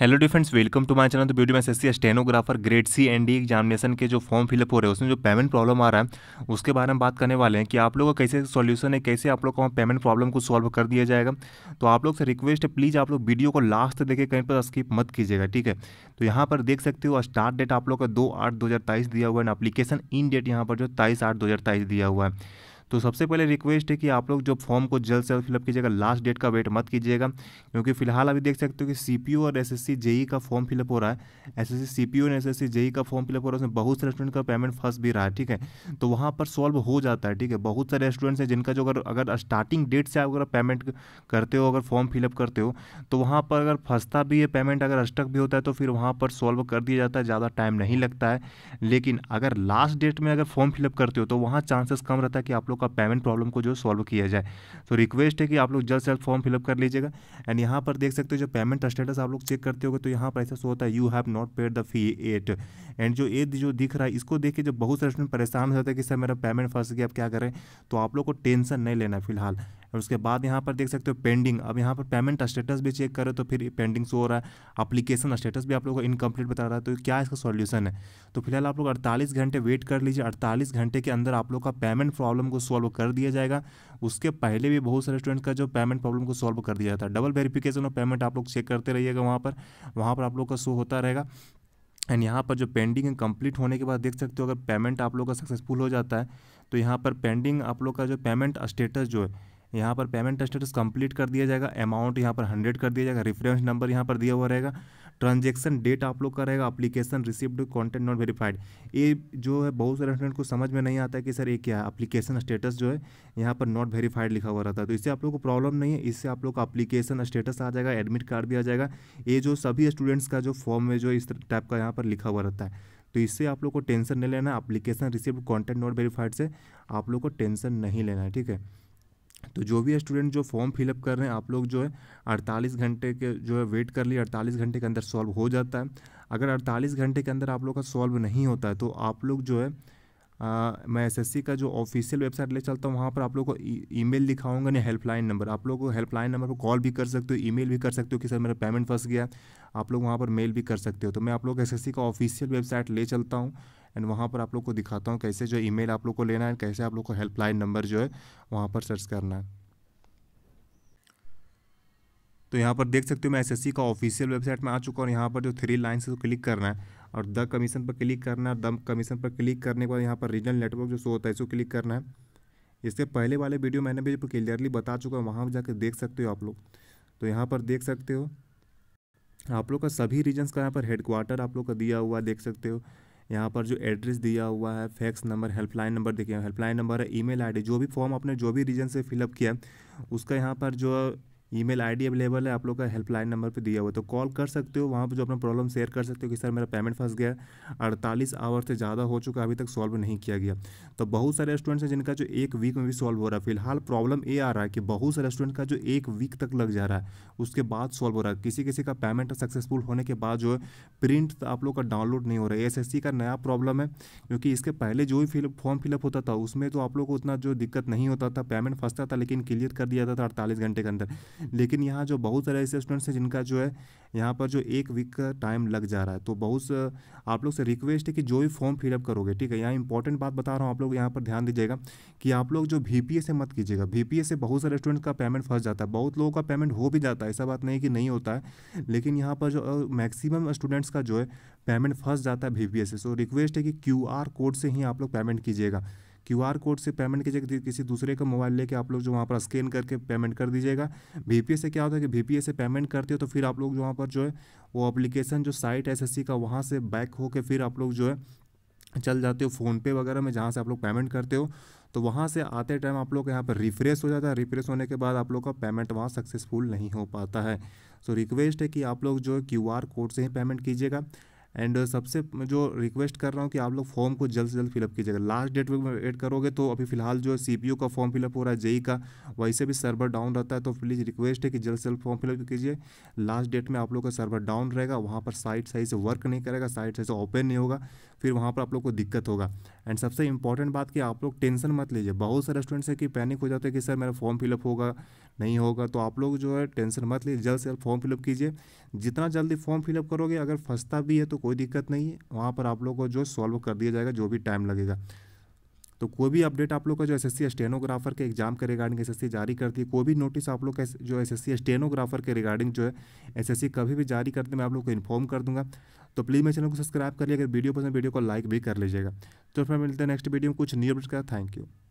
hello dear friends welcome to my channel तो ब्यूटी मैसेज stenographer grade C and D examination के जो फॉर्म फिलअप हो रहे हैं उसमें जो पेमेंट प्रॉब्लम आ रहा है उसके बारे में बात करने वाले हैं कि आप लोगों का कैसे सॉल्यूशन है कैसे आप लोग का पेमेंट प्रॉब्लम को सॉल्व कर दिया जाएगा तो आप लोग से रिक्वेस्ट है प्लीज़ आप लोग वीडियो को लास्ट देखे देखें कहीं पर स्किप मत कीजिएगा ठीक है तो यहाँ पर देख सकते हो स्टार्ट डेट आप लोग का दो आठ दो दिया हुआ है एप्लीकेशन इन डेट यहाँ पर जो तेईस आठ दो दिया हुआ है तो सबसे पहले रिक्वेस्ट है कि आप लोग जो फॉर्म को जल्द से जल्द फिलअप कीजिएगा लास्ट डेट का वेट मत कीजिएगा क्योंकि फिलहाल अभी देख सकते हो कि सी और एस एस e का फॉर्म फिलअप हो रहा है एस एस सी और एस एस सी का फॉर्म फिलअप हो रहा है उसमें बहुत से रेस्टोरेंट का पेमेंट फंस भी रहा है ठीक है तो वहाँ पर सॉल्व हो जाता है ठीक है बहुत सारे रेस्टोरेंट्स हैं जिनका जो अगर अगर स्टार्टिंग डेट से आप अगर पेमेंट करते हो अगर फॉर्म फिलअप करते हो तो वहाँ पर अगर फंसता भी है पेमेंट अगर स्टक भी होता है तो फिर वहाँ पर सॉल्व कर दिया जाता है ज़्यादा टाइम नहीं लगता है लेकिन अगर लास्ट डेट में अगर फॉर्म फिलअप करते हो तो वहाँ चांसेस कम रहता है कि आप लोग का पेमेंट प्रॉब्लम को जो सॉल्व किया जाए तो रिक्वेस्ट है कि आप लोग जल्द से जल्द फॉर्म फिलअप कर लीजिएगा एंड यहाँ पर देख सकते हो जो पेमेंट स्टेटस आप लोग चेक करते हो तो यहाँ पर ऐसा होता है you have not paid the fee at end जो एट जो दिख रहा है इसको देख के जो बहुत सारे स्टूडेंट परेशान हो जाते हैं कि सर मेरा पेमेंट फंस गया अब क्या करें तो आप लोग को टेंशन नहीं लेना फिलहाल और उसके बाद यहाँ पर देख सकते हो पेंडिंग अब यहाँ पर पेमेंट स्टेटस भी चेक करो तो फिर पेंडिंग शो हो रहा है अप्लीकेशन स्टेटस भी आप लोग को इनकम्प्लीट बता रहा है तो क्या इसका सॉल्यूशन है तो फिलहाल आप लोग अड़तालीस घंटे वेट कर लीजिए अड़तालीस घंटे के अंदर आप लोग का पेमेंट प्रॉब्लम को सॉल्व कर दिया जाएगा उसके पहले भी बहुत सारे स्टूडेंट का जो पेमेंट प्रॉब्लम को सॉल्व कर दिया जाता है डबल वेरिफिकेशन ऑफ पेमेंट आप लोग चेक करते रहिएगा वहाँ पर वहाँ पर आप लोग का शो होता रहेगा एंड यहाँ पर जो पेंडिंग है कंप्लीट होने के बाद देख सकते हो अगर पेमेंट आप लोग का सक्सेसफुल हो जाता है तो यहाँ पर पेंडिंग आप लोग का जो पेमेंट स्टेटस जो है यहाँ पर पेमेंट स्टेटस कंप्लीट कर दिया जाएगा अमाउंट यहाँ पर हंड्रेड कर दिया जाएगा रेफरेंस नंबर यहाँ पर दिया हुआ रहेगा ट्रांजेक्शन डेट आप लोग का रहेगा application receipt content not verified ये जो है बहुत सारे स्टूडेंट को समझ में नहीं आता है कि सर ये क्या है अप्लीकेशन स्टेटस जो है यहाँ पर नॉट वेरीफाइड लिखा हुआ रहता है तो इससे आप लोग को प्रॉब्लम नहीं है इससे आप लोग का अप्लीकेशन स्टेटस आ जाएगा एडमिट कार्ड भी आ जाएगा ये जो सभी स्टूडेंट्स का जो फॉर्म में जो इस टाइप का यहाँ पर लिखा हुआ रहता है तो इससे आप लोग को टेंशन नहीं लेना है application receipt content not verified से आप लोग को टेंशन नहीं लेना है ठीक है तो जो भी स्टूडेंट जो फॉर्म फिलअप कर रहे हैं आप लोग जो है 48 घंटे के जो है वेट कर लिए 48 घंटे के अंदर सॉल्व हो जाता है अगर 48 घंटे के अंदर आप लोग का सॉल्व नहीं होता है तो आप लोग जो है आ, मैं एसएससी का जो ऑफिशियल वेबसाइट ले चलता हूँ वहाँ पर आप लोग को ई मेल दिखाऊंगा नहीं हेल्पलाइन नंबर आप लोग को हेल्पलाइन नंबर पर कॉल भी कर सकते हो ईमेल भी कर सकते हो कि सर मेरा पेमेंट फंस गया आप लोग वहाँ पर मेल भी कर सकते हो तो मैं आप लोग एस का ऑफिशियल वेबसाइट ले चलता हूँ एंड वहाँ पर आप लोग को दिखाता हूँ कैसे जो मेल आप लोग को लेना है कैसे आप लोग को हेल्पलाइन नंबर जो है वहाँ पर सर्च करना है तो यहाँ पर देख सकते हो मैं एसएससी का ऑफिशियल वेबसाइट में आ चुका हूँ और यहाँ पर जो थ्री लाइन को क्लिक करना है और द कमीशन पर क्लिक करना है द कमीशन पर क्लिक करने के बाद यहाँ पर रीजनल नेटवर्क जो शो होता है इसको क्लिक करना है इससे पहले वाले वीडियो मैंने भी क्लियरली बता चुका हूँ वहाँ जाकर देख सकते हो आप लोग तो यहाँ पर देख सकते हो आप लोग का सभी रीजन्स का यहाँ पर हेडक्वार्टर आप लोग का दिया हुआ देख सकते हो यहाँ पर जो एड्रेस दिया हुआ है फैक्स नंबर हेल्पलाइन नंबर देखिए हेल्पलाइन नंबर है ईमेल आईडी जो भी फॉर्म आपने जो भी रीजन से फिलअप किया उसका यहाँ पर जो ईमेल आईडी अवेलेबल है आप लोग का हेल्पलाइन नंबर पे दिया हुआ तो कॉल कर सकते हो वहाँ पे जो अपना प्रॉब्लम शेयर कर सकते हो कि सर मेरा पेमेंट फंस गया अड़तालीस आवर से ज़्यादा हो चुका अभी तक सॉल्व नहीं किया गया तो बहुत सारे स्टूडेंट्स हैं जिनका जो एक वीक में भी सॉल्व हो रहा है फिलहाल प्रॉब्लम ये आ रहा है कि बहुत सारे रेस्टोरेंट का जो एक वीक तक लग जा रहा है उसके बाद सॉल्व हो रहा है किसी किसी का पेमेंट सक्सेसफुल होने के बाद जो है प्रिंट आप लोग का डाउनलोड नहीं हो रहा है एस का नया प्रॉब्लम है क्योंकि इसके पहले जो भी फॉर्म फिलअप होता था उसमें तो आप लोग को उतना जो दिक्कत नहीं होता था पेमेंट फंसता था लेकिन क्लियर कर दिया जाता था अड़तालीस घंटे के अंदर लेकिन यहाँ जो बहुत सारे ऐसे स्टूडेंट्स हैं जिनका जो है यहाँ पर जो एक वीक का टाइम लग जा रहा है तो बहुत आप लोग से रिक्वेस्ट है कि जो भी फॉर्म फिलअप करोगे ठीक है यहाँ इंपॉर्टेंट बात बता रहा हूँ आप लोग यहाँ पर ध्यान दीजिएगा कि आप लोग जो वी से मत कीजिएगा वी से बहुत सारे स्टूडेंट्स का पेमेंट फंस जाता है बहुत लोगों का पेमेंट हो भी जाता है ऐसा बात नहीं कि नहीं होता है लेकिन यहाँ पर जो मैक्सिमम स्टूडेंट्स का जो है पेमेंट फंस जाता है भी से सो रिक्वेस्ट है कि क्यू कोड से ही आप लोग पेमेंट कीजिएगा क्यू कोड से पेमेंट कीजिएगा किसी दूसरे का मोबाइल लेके आप लोग जो वहाँ पर स्कैन करके पेमेंट कर दीजिएगा वी से क्या होता है कि वी से पेमेंट करते हो तो फिर आप लोग जो वहाँ पर जो है वो अप्लीकेशन जो साइट एस का वहाँ से बैक होकर फिर आप लोग जो है चल जाते हो फ़ोनपे वगैरह में जहाँ से आप लोग पेमेंट करते हो तो वहाँ से आते टाइम आप लोग यहाँ पर रिफ्रेश हो जाता है रिफ्रेश होने के बाद आप लोग का पेमेंट वहाँ सक्सेसफुल नहीं हो पाता है सो so, रिक्वेस्ट है कि आप लोग जो है क्यू कोड से ही पेमेंट कीजिएगा एंड uh, सबसे जो रिक्वेस्ट कर रहा हूँ कि आप लोग फॉर्म को जल्द से जल्द फिलअप कीजिएगा लास्ट डेट में एड करोगे तो अभी फिलहाल जो है सी का फॉर्म फिलअप हो रहा है जेई e e का वैसे भी सर्वर डाउन रहता है तो प्लीज़ रिक्वेस्ट है कि जल्द से जल्द फॉर्म फिलअप कीजिए लास्ट डेट में आप लोग का सर्वर डाउन रहेगा वहाँ पर साइट सही से वर्क नहीं करेगा साइट सही से ओपन नहीं होगा फिर वहाँ पर आप लोग को दिक्कत होगा एंड सबसे इंपॉर्टेंट बात कि आप लोग टेंशन मत लीजिए बहुत सारे स्टूडेंट्स है कि पैनिक हो जाते हैं कि सर मेरा फॉर्म फिलअप होगा नहीं होगा तो आप लोग जो है टेंशन मत लीजिए जल्द से जल्द फॉर्म फिलअप कीजिए जितना जल्दी फॉर्म फिलअप करोगे अगर फंसता भी है तो कोई दिक्कत नहीं है वहाँ पर आप लोग को जो सॉल्व कर दिया जाएगा जो भी टाइम लगेगा तो कोई भी अपडेट आप लोग का जो एस एस स्टेनोग्राफर के एग्जाम के रिगार्डिंग एस जारी करती है कोई भी नोटिस आप लोग का जो एस एस स्टेनोग्राफर के रिगार्डिंग जो है एस कभी भी जारी करते मैं आप लोग को इन्फॉर्म कर दूँगा तो प्लीज़ मेरे चैनल को सब्सक्राइब कर लिया अगर वीडियो पसंद वीडियो को लाइक भी कर लीजिएगा तो फिर मिलते हैं नेक्स्ट वीडियो में कुछ न्यू अपडेट का थैंक यू